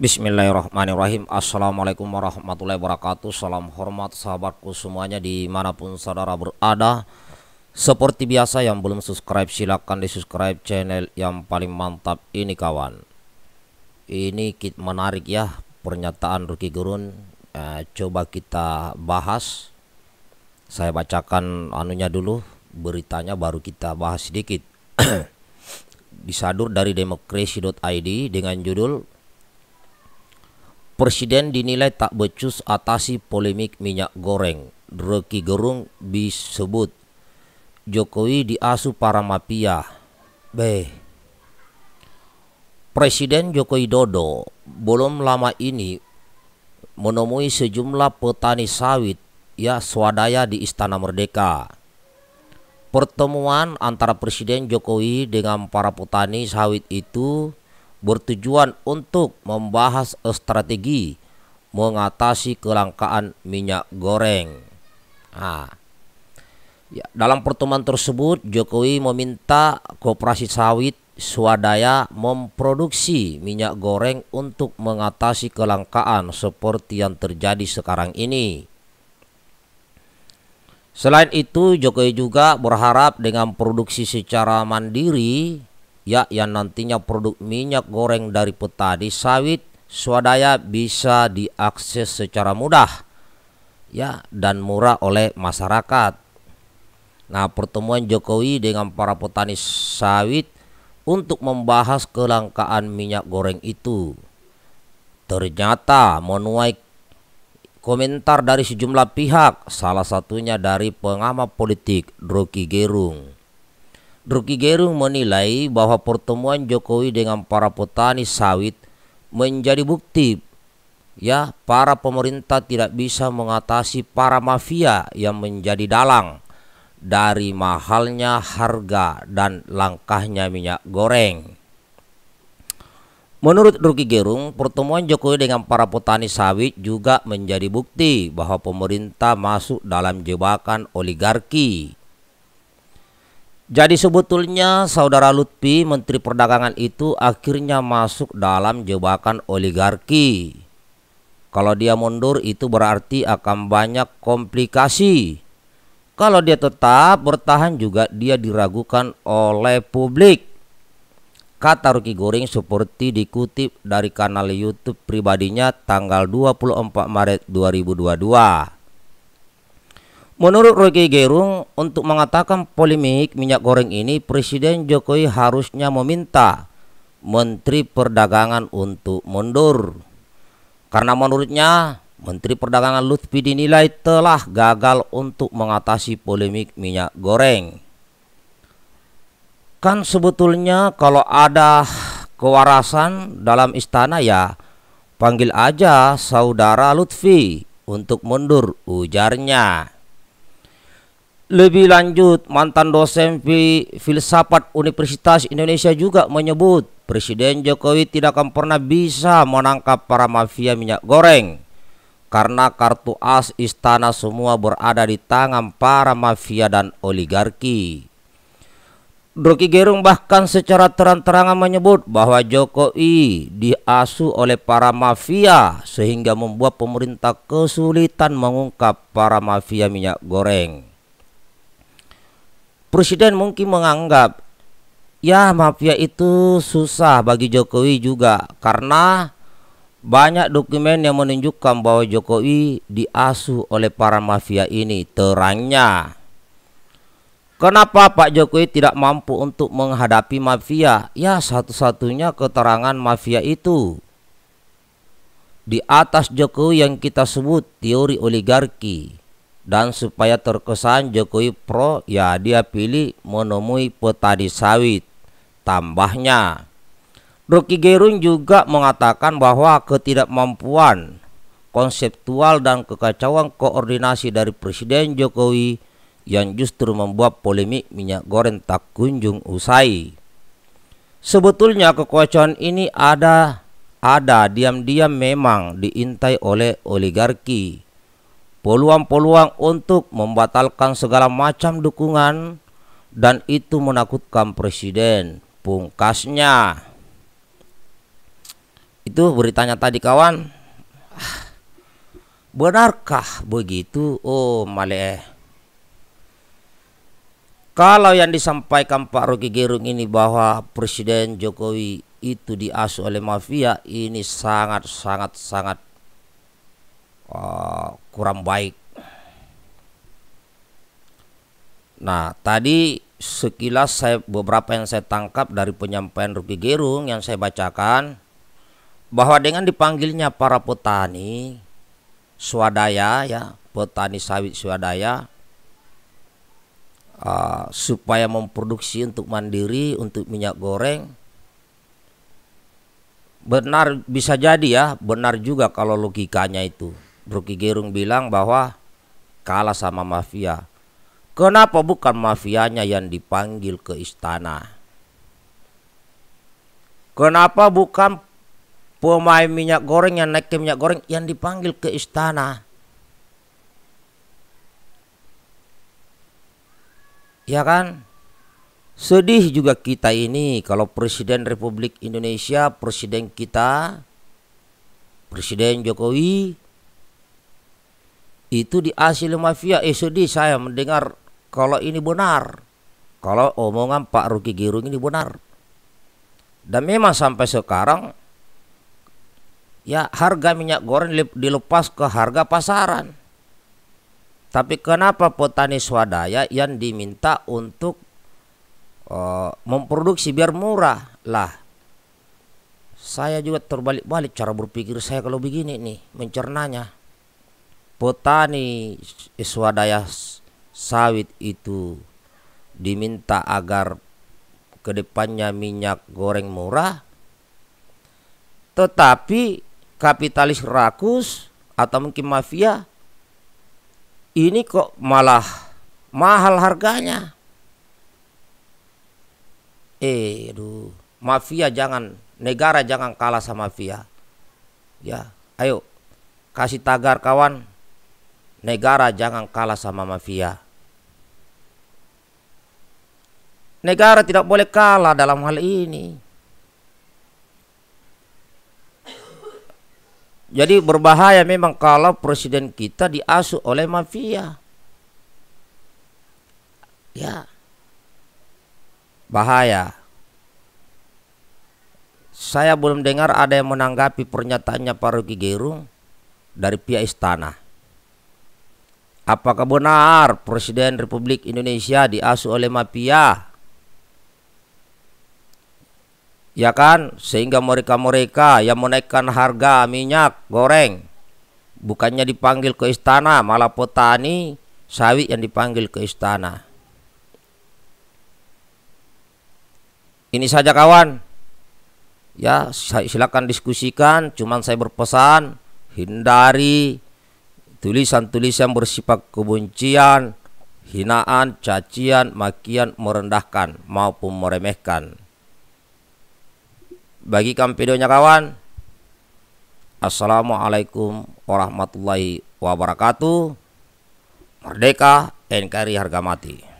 Bismillahirrahmanirrahim Assalamualaikum warahmatullahi wabarakatuh Salam hormat sahabatku semuanya dimanapun saudara berada Seperti biasa yang belum subscribe silahkan di subscribe channel yang paling mantap ini kawan Ini kit menarik ya pernyataan Ruki Gurun eh, Coba kita bahas Saya bacakan anunya dulu beritanya baru kita bahas sedikit Disadur dari demokrasi.id dengan judul Presiden dinilai tak becus atasi polemik minyak goreng. Reki Gerung disebut Jokowi diasuh para mafia. B. Presiden Jokowi Dodo belum lama ini menemui sejumlah petani sawit ya swadaya di Istana Merdeka. Pertemuan antara Presiden Jokowi dengan para petani sawit itu bertujuan untuk membahas strategi mengatasi kelangkaan minyak goreng. Nah, ya, dalam pertemuan tersebut Jokowi meminta kooperasi sawit swadaya memproduksi minyak goreng untuk mengatasi kelangkaan seperti yang terjadi sekarang ini. Selain itu, Jokowi juga berharap dengan produksi secara mandiri ya yang nantinya produk minyak goreng dari petani sawit swadaya bisa diakses secara mudah ya dan murah oleh masyarakat. Nah, pertemuan Jokowi dengan para petani sawit untuk membahas kelangkaan minyak goreng itu ternyata menuai komentar dari sejumlah pihak, salah satunya dari pengamat politik Rocky Gerung. Ruki Gerung menilai bahwa pertemuan Jokowi dengan para petani sawit menjadi bukti ya para pemerintah tidak bisa mengatasi para mafia yang menjadi dalang dari mahalnya harga dan langkahnya minyak goreng. Menurut Ruki Gerung, pertemuan Jokowi dengan para petani sawit juga menjadi bukti bahwa pemerintah masuk dalam jebakan oligarki. Jadi sebetulnya saudara Lutfi Menteri Perdagangan itu akhirnya masuk dalam jebakan oligarki. Kalau dia mundur itu berarti akan banyak komplikasi. Kalau dia tetap bertahan juga dia diragukan oleh publik. Kata Ruki Goring seperti dikutip dari kanal YouTube pribadinya tanggal 24 Maret 2022. Menurut Rocky Gerung, untuk mengatakan polemik minyak goreng ini, Presiden Jokowi harusnya meminta Menteri Perdagangan untuk mundur. Karena menurutnya, Menteri Perdagangan Lutfi dinilai telah gagal untuk mengatasi polemik minyak goreng. Kan sebetulnya kalau ada kewarasan dalam istana ya, panggil aja saudara Lutfi untuk mundur ujarnya. Lebih lanjut, mantan dosen filsafat Universitas Indonesia juga menyebut Presiden Jokowi tidak akan pernah bisa menangkap para mafia minyak goreng karena kartu as istana semua berada di tangan para mafia dan oligarki. Rocky Gerung bahkan secara terang-terangan menyebut bahwa Jokowi diasuh oleh para mafia sehingga membuat pemerintah kesulitan mengungkap para mafia minyak goreng. Presiden mungkin menganggap ya mafia itu susah bagi Jokowi juga karena banyak dokumen yang menunjukkan bahwa Jokowi diasuh oleh para mafia ini terangnya. Kenapa Pak Jokowi tidak mampu untuk menghadapi mafia? Ya satu-satunya keterangan mafia itu. Di atas Jokowi yang kita sebut teori oligarki dan supaya terkesan Jokowi pro ya dia pilih menemui petani sawit tambahnya Rocky Gerung juga mengatakan bahwa ketidakmampuan konseptual dan kekacauan koordinasi dari Presiden Jokowi yang justru membuat polemik minyak goreng tak kunjung usai sebetulnya kekacauan ini ada ada diam-diam memang diintai oleh oligarki peluang-peluang untuk membatalkan segala macam dukungan dan itu menakutkan presiden pungkasnya itu beritanya tadi kawan ah, benarkah begitu oh maleh kalau yang disampaikan Pak Rocky Gerung ini bahwa Presiden Jokowi itu diasuh oleh mafia ini sangat sangat sangat Ah, kurang baik. Nah, tadi sekilas saya beberapa yang saya tangkap dari penyampaian Ruki Gerung yang saya bacakan bahwa dengan dipanggilnya para petani swadaya ya, petani sawit swadaya uh, supaya memproduksi untuk mandiri untuk minyak goreng benar bisa jadi ya benar juga kalau logikanya itu Bruki Gerung bilang bahwa kalah sama mafia. Kenapa bukan mafianya yang dipanggil ke istana? Kenapa bukan pemain minyak goreng yang naik ke minyak goreng yang dipanggil ke istana? Ya kan? Sedih juga kita ini kalau Presiden Republik Indonesia, Presiden kita, Presiden Jokowi itu di asli mafia eh sedih saya mendengar kalau ini benar kalau omongan Pak Ruki Girung ini benar dan memang sampai sekarang ya harga minyak goreng dilepas ke harga pasaran tapi kenapa petani swadaya yang diminta untuk uh, memproduksi biar murah lah saya juga terbalik-balik cara berpikir saya kalau begini nih mencernanya petani swadaya sawit itu diminta agar kedepannya minyak goreng murah tetapi kapitalis rakus atau mungkin mafia ini kok malah mahal harganya eh aduh mafia jangan negara jangan kalah sama mafia ya ayo kasih tagar kawan negara jangan kalah sama mafia. Negara tidak boleh kalah dalam hal ini. Jadi berbahaya memang kalau presiden kita diasuh oleh mafia. Ya. Bahaya. Saya belum dengar ada yang menanggapi pernyataannya Pak Ruki Gerung dari pihak istana. Apakah benar Presiden Republik Indonesia diasuh oleh mafia? Ya kan? Sehingga mereka-mereka yang menaikkan harga minyak goreng bukannya dipanggil ke istana, malah petani sawit yang dipanggil ke istana. Ini saja kawan. Ya, silakan diskusikan, cuman saya berpesan hindari tulisan-tulisan bersifat kebencian, hinaan, cacian, makian, merendahkan maupun meremehkan. Bagikan videonya kawan. Assalamualaikum warahmatullahi wabarakatuh. Merdeka NKRI harga mati.